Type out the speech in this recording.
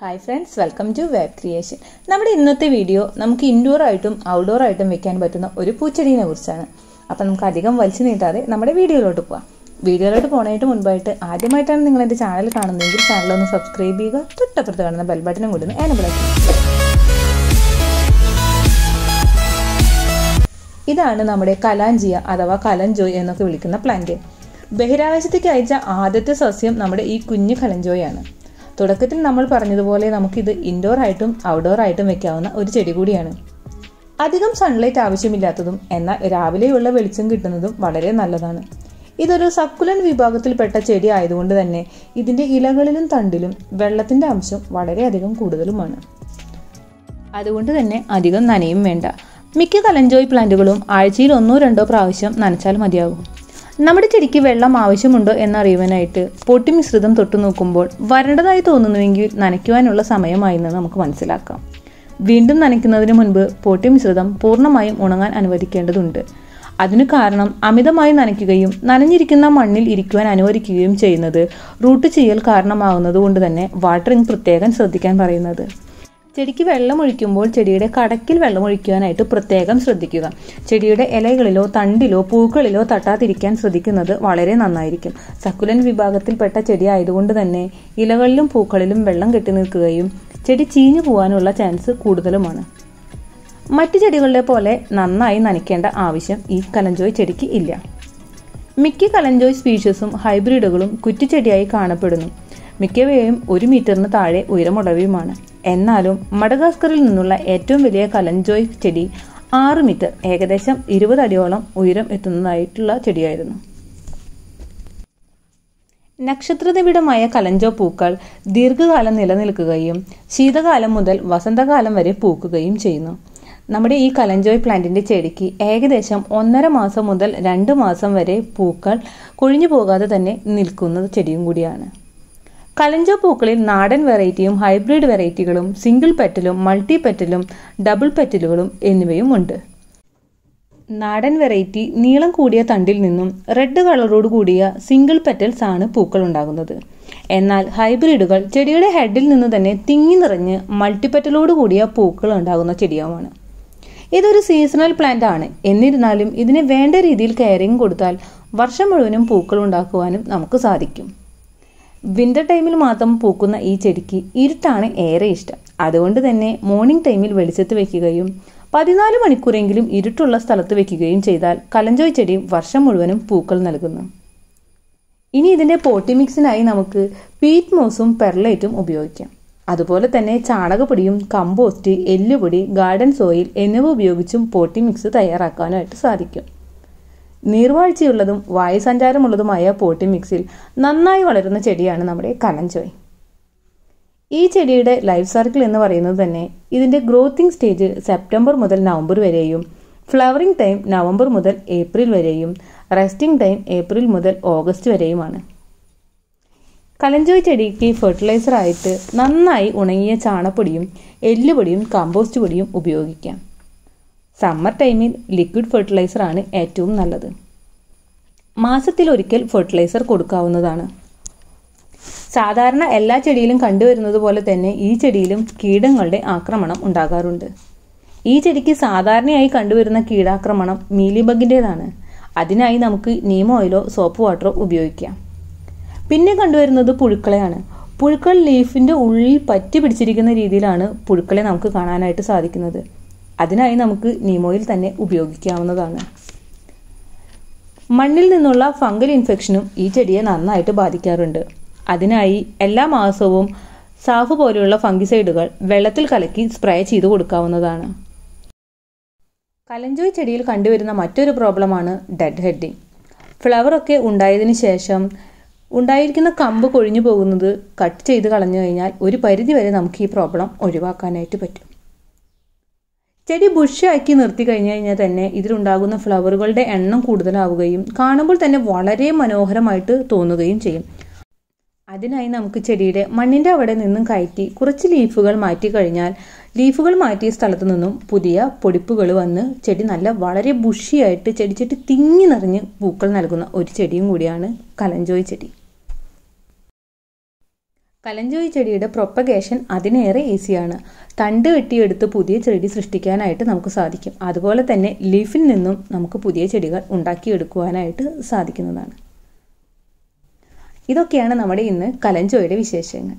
hi friends welcome to web creation നമ്മുടെ ഇന്നത്തെ video നമുക്ക് ഇൻഡോർ ആയിട്ടും ഔട്ട്ഡോർ ആയിട്ടും വെക്കാൻ പറ്റുന്ന ഒരു പൂച്ചെടീനെ കുറിച്ചാണ് അപ്പോൾ നമുക്ക് അധികം വലിച്ചു നീട്ടാതെ നമ്മുടെ വീഡിയോയിലോട്ട് പോവാം വീഡിയോയിലോട്ട് പോണായിട്ട് മുൻപായിട്ട് ആദ്യമായിട്ടാണ് നിങ്ങൾ എൻ്റെ ചാനൽ കാണുന്നതെങ്കിൽ ചാനൽ ഒന്ന് സബ്സ്ക്രൈബ് ചെയ്യുക തൊട്ടപ്പുറത്ത് കാണുന്ന ബെൽ ബട്ടനും കൂടി ഒന്ന് ഇതാണ് നമ്മുടെ കലാഞ്ചിയ അഥവാ കലഞ്ചോയ് എന്നൊക്കെ വിളിക്കുന്ന പ്ലാന്റ് ബഹിരാകാശത്തേക്ക് അയച്ച ആദ്യത്തെ സസ്യം നമ്മുടെ ഈ കുഞ്ഞു കലഞ്ചോയാണ് തുടക്കത്തിൽ നമ്മൾ പറഞ്ഞതുപോലെ നമുക്കിത് ഇൻഡോർ ആയിട്ടും ഔട്ട്ഡോർ ആയിട്ടും വെക്കാവുന്ന ഒരു ചെടി കൂടിയാണ് അധികം സൺലൈറ്റ് ആവശ്യമില്ലാത്തതും എന്നാൽ രാവിലെയുള്ള വെളിച്ചം കിട്ടുന്നതും വളരെ നല്ലതാണ് ഇതൊരു സക്കുലൻ വിഭാഗത്തിൽപ്പെട്ട ചെടി ആയതുകൊണ്ട് തന്നെ ഇതിൻ്റെ ഇലകളിലും തണ്ടിലും വെള്ളത്തിൻ്റെ അംശം വളരെയധികം കൂടുതലുമാണ് അതുകൊണ്ട് തന്നെ അധികം നനയും വേണ്ട മിക്ക കലഞ്ചോയ് പ്ലാന്റുകളും ആഴ്ചയിൽ ഒന്നോ രണ്ടോ പ്രാവശ്യം നനച്ചാൽ മതിയാകും നമ്മുടെ ചെടിക്ക് വെള്ളം ആവശ്യമുണ്ടോ എന്നറിയുവാനായിട്ട് പൊട്ടി മിശ്രിതം തൊട്ടു നോക്കുമ്പോൾ വരണ്ടതായി തോന്നുന്നുവെങ്കിൽ നനയ്ക്കുവാനുള്ള എന്ന് നമുക്ക് മനസ്സിലാക്കാം വീണ്ടും നനയ്ക്കുന്നതിന് മുൻപ് പോട്ടി മിശ്രിതം പൂർണ്ണമായും ഉണങ്ങാൻ അനുവദിക്കേണ്ടതുണ്ട് അതിനു കാരണം അമിതമായി നനയ്ക്കുകയും നനഞ്ഞിരിക്കുന്ന മണ്ണിൽ ഇരിക്കുവാൻ അനുവദിക്കുകയും ചെയ്യുന്നത് റൂട്ട് ചെയ്യൽ കാരണമാകുന്നത് കൊണ്ട് തന്നെ വാട്ടറിംഗ് പ്രത്യേകം ശ്രദ്ധിക്കാൻ പറയുന്നത് ചെടിക്ക് വെള്ളം ഒഴിക്കുമ്പോൾ ചെടിയുടെ കടക്കിൽ വെള്ളം ഒഴിക്കുവാനായിട്ട് പ്രത്യേകം ശ്രദ്ധിക്കുക ചെടിയുടെ ഇലകളിലോ തണ്ടിലോ പൂക്കളിലോ തട്ടാതിരിക്കാൻ ശ്രദ്ധിക്കുന്നത് വളരെ നന്നായിരിക്കും സക്കുലൻ വിഭാഗത്തിൽപ്പെട്ട ചെടി ആയതുകൊണ്ട് തന്നെ ഇലകളിലും പൂക്കളിലും വെള്ളം കെട്ടി നിൽക്കുകയും ചെടി ചീഞ്ഞു പോകാനുള്ള ചാൻസ് കൂടുതലുമാണ് മറ്റു ചെടികളുടെ പോലെ നന്നായി നനയ്ക്കേണ്ട ആവശ്യം ഈ കലഞ്ചോയ് ചെടിക്ക് ഇല്ല മിക്ക കലഞ്ചോയ് സ്പീഷ്യസും ഹൈബ്രിഡുകളും കുറ്റിച്ചെടിയായി കാണപ്പെടുന്നു മിക്കവയും ഒരു മീറ്ററിന് താഴെ ഉയരമുടവയുമാണ് എന്നാലും മഡഗാസ്കറിൽ നിന്നുള്ള ഏറ്റവും വലിയ കലഞ്ചോയ് ചെടി ആറ് മീറ്റർ ഏകദേശം ഇരുപത് അടിയോളം ഉയരം എത്തുന്നതായിട്ടുള്ള ചെടിയായിരുന്നു നക്ഷത്രനിബിഡമായ കലഞ്ചോ പൂക്കൾ ദീർഘകാലം നിലനിൽക്കുകയും ശീതകാലം മുതൽ വസന്തകാലം വരെ പൂക്കുകയും ചെയ്യുന്നു നമ്മുടെ ഈ കലഞ്ചോയ് പ്ലാന്റിന്റെ ചെടിക്ക് ഏകദേശം ഒന്നര മാസം മുതൽ രണ്ട് മാസം വരെ പൂക്കൾ കൊഴിഞ്ഞു പോകാതെ തന്നെ നിൽക്കുന്ന ചെടിയും കൂടിയാണ് കലഞ്ചോ പൂക്കളിൽ നാടൻ വെറൈറ്റിയും ഹൈബ്രിഡ് വെറൈറ്റികളും സിംഗിൾ പെറ്റലും മൾട്ടി പെറ്റലും ഡബിൾ പെറ്റലുകളും എന്നിവയും ഉണ്ട് നാടൻ വെറൈറ്റി നീളം കൂടിയ തണ്ടിൽ നിന്നും റെഡ് കളറോട് കൂടിയ സിംഗിൾ പെറ്റൽസ് ആണ് പൂക്കൾ ഉണ്ടാകുന്നത് എന്നാൽ ഹൈബ്രിഡുകൾ ചെടിയുടെ ഹെഡിൽ നിന്ന് തന്നെ തിങ്ങി നിറഞ്ഞ് മൾട്ടിപ്പറ്റലോട് കൂടിയ പൂക്കൾ ഉണ്ടാകുന്ന ചെടിയുമാണ് ഇതൊരു സീസണൽ പ്ലാന്റ് ആണ് എന്നിരുന്നാലും ഇതിന് വേണ്ട രീതിയിൽ കെയറിംഗ് കൊടുത്താൽ വർഷം മുഴുവനും പൂക്കൾ ഉണ്ടാക്കുവാനും നമുക്ക് സാധിക്കും വിൻ്റർ ടൈമിൽ മാത്രം പൂക്കുന്ന ഈ ചെടിക്ക് ഇരുട്ടാണ് ഏറെ ഇഷ്ടം അതുകൊണ്ട് തന്നെ മോർണിംഗ് ടൈമിൽ വെളിച്ചത്ത് വയ്ക്കുകയും പതിനാല് മണിക്കൂറെങ്കിലും ഇരുട്ടുള്ള സ്ഥലത്ത് വയ്ക്കുകയും ചെയ്താൽ കലഞ്ചോയ് ചെടി വർഷം മുഴുവനും പൂക്കൾ നൽകുന്നു ഇനി ഇതിൻ്റെ പോട്ടി മിക്സിനായി നമുക്ക് പീറ്റ് മോസും പെർലൈറ്റും ഉപയോഗിക്കാം അതുപോലെ തന്നെ ചാണകപ്പൊടിയും കമ്പോസ്റ്റ് എല്ലുപൊടി ഗാർഡൻ സോയിൽ എന്നിവ ഉപയോഗിച്ചും പോട്ടി മിക്സ് തയ്യാറാക്കാനായിട്ട് സാധിക്കും നീർവാഴ്ചയുള്ളതും വായുസഞ്ചാരമുള്ളതുമായ പോട്ടി മിക്സിൽ നന്നായി വളരുന്ന ചെടിയാണ് നമ്മുടെ കനഞ്ചോയ് ഈ ചെടിയുടെ ലൈഫ് സർക്കിൾ എന്ന് പറയുന്നത് തന്നെ ഇതിന്റെ ഗ്രോത്തിങ് സ്റ്റേജ് സെപ്റ്റംബർ മുതൽ നവംബർ വരെയും ഫ്ലവറിംഗ് ടൈം നവംബർ മുതൽ ഏപ്രിൽ വരെയും റെസ്റ്റിംഗ് ടൈം ഏപ്രിൽ മുതൽ ഓഗസ്റ്റ് വരെയുമാണ് കലഞ്ചോയ് ചെടിക്ക് ഫെർട്ടിലൈസർ ആയിട്ട് നന്നായി ഉണങ്ങിയ ചാണപ്പൊടിയും എല്ലുപൊടിയും കമ്പോസ്റ്റ് പൊടിയും ഉപയോഗിക്കാം സമ്മർ ടൈമിൽ ലിക്വിഡ് ആണ് ഏറ്റവും നല്ലത് മാസത്തിൽ ഒരിക്കൽ ഫെർട്ടിലൈസർ കൊടുക്കാവുന്നതാണ് സാധാരണ എല്ലാ ചെടിയിലും കണ്ടുവരുന്നത് പോലെ തന്നെ ഈ ചെടിയിലും കീടങ്ങളുടെ ആക്രമണം ഉണ്ടാകാറുണ്ട് ഈ ചെടിക്ക് സാധാരണയായി കണ്ടുവരുന്ന കീടാക്രമണം മീലിബഗിൻ്റെതാണ് അതിനായി നമുക്ക് നീം ഓയിലോ സോപ്പ് വാട്ടറോ ഉപയോഗിക്കാം പിന്നെ കണ്ടുവരുന്നത് പുഴുക്കളെയാണ് പുഴുക്കൾ ലീഫിൻ്റെ ഉള്ളിൽ പറ്റി പിടിച്ചിരിക്കുന്ന രീതിയിലാണ് പുഴുക്കളെ നമുക്ക് കാണാനായിട്ട് സാധിക്കുന്നത് അതിനായി നമുക്ക് നീമോയിൽ തന്നെ ഉപയോഗിക്കാവുന്നതാണ് മണ്ണിൽ നിന്നുള്ള ഫംഗൽ ഇൻഫെക്ഷനും ഈ ചെടിയെ നന്നായിട്ട് ബാധിക്കാറുണ്ട് അതിനായി എല്ലാ മാസവും സാഫ് പോലെയുള്ള ഫംഗിസൈഡുകൾ വെള്ളത്തിൽ കലക്കി സ്പ്രേ ചെയ്ത് കൊടുക്കാവുന്നതാണ് കലഞ്ചോയ് ചെടിയിൽ കണ്ടുവരുന്ന മറ്റൊരു പ്രോബ്ലമാണ് ഡെഡ് ഹെഡിങ് ഫ്ലവറൊക്കെ ഉണ്ടായതിനു ശേഷം ഉണ്ടായിരിക്കുന്ന കമ്പ് കൊഴിഞ്ഞു പോകുന്നത് കട്ട് ചെയ്ത് കളഞ്ഞു കഴിഞ്ഞാൽ ഒരു പരിധി വരെ നമുക്ക് ഈ പ്രോബ്ലം ഒഴിവാക്കാനായിട്ട് പറ്റും ചെടി ബുഷാക്കി നിർത്തി കഴിഞ്ഞു കഴിഞ്ഞാൽ തന്നെ ഇതിലുണ്ടാകുന്ന ഫ്ലവറുകളുടെ എണ്ണം കൂടുതലാവുകയും കാണുമ്പോൾ തന്നെ വളരെ മനോഹരമായിട്ട് തോന്നുകയും ചെയ്യും അതിനായി നമുക്ക് ചെടിയുടെ മണ്ണിൻ്റെ അവിടെ നിന്നും കയറ്റി കുറച്ച് ലീഫുകൾ മാറ്റി കഴിഞ്ഞാൽ ലീഫുകൾ മാറ്റിയ സ്ഥലത്ത് നിന്നും പുതിയ പൊടിപ്പുകൾ വന്ന് ചെടി നല്ല വളരെ ബുഷിയായിട്ട് ചെടിച്ചെട്ടി തിങ്ങി നിറഞ്ഞ് പൂക്കൾ നൽകുന്ന ഒരു ചെടിയും കൂടിയാണ് കലഞ്ചോയ് ചെടി കലഞ്ചോയി ചെടിയുടെ പ്രൊപ്പഗേഷൻ അതിനേറെ ഈസിയാണ് തണ്ട് വെട്ടിയെടുത്ത് പുതിയ ചെടി സൃഷ്ടിക്കാനായിട്ട് നമുക്ക് സാധിക്കും അതുപോലെ തന്നെ ലീഫിൽ നിന്നും നമുക്ക് പുതിയ ചെടികൾ ഉണ്ടാക്കിയെടുക്കുവാനായിട്ട് സാധിക്കുന്നതാണ് ഇതൊക്കെയാണ് നമ്മുടെ ഇന്ന് കലഞ്ചോയുടെ വിശേഷങ്ങൾ